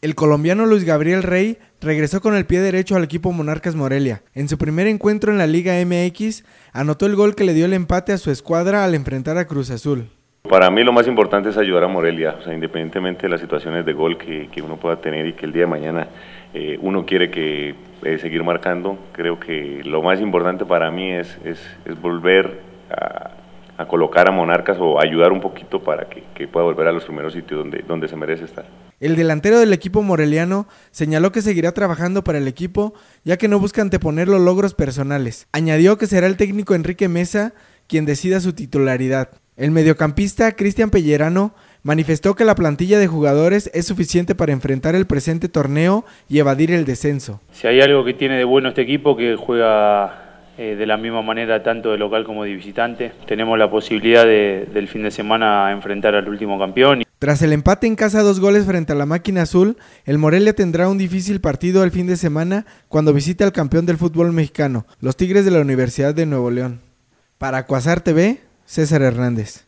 El colombiano Luis Gabriel Rey regresó con el pie derecho al equipo Monarcas Morelia. En su primer encuentro en la Liga MX, anotó el gol que le dio el empate a su escuadra al enfrentar a Cruz Azul. Para mí lo más importante es ayudar a Morelia, o sea, independientemente de las situaciones de gol que, uno pueda tener y que el día de mañana eh, uno quiere que eh, seguir marcando, creo que lo más importante para mí es volver a, a colocar a Monarcas o ayudar un poquito para que, pueda volver a los primeros sitios donde, donde se merece estar. El delantero del equipo moreliano señaló que seguirá trabajando para el equipo ya que no busca anteponer los logros personales. Añadió que será el técnico Enrique Mesa quien decida su titularidad. El mediocampista Cristian Pellerano manifestó que la plantilla de jugadores es suficiente para enfrentar el presente torneo y evadir el descenso. Si hay algo que tiene de bueno este equipo que juega eh, de la misma manera tanto de local como de visitante. Tenemos la posibilidad del fin de semana enfrentar al último campeón. Tras el empate en casa dos goles frente a la máquina azul, el Morelia tendrá un difícil partido el fin de semana cuando visita al campeón del fútbol mexicano, los Tigres de la Universidad de Nuevo León. Para Cuasar TV, César Hernández.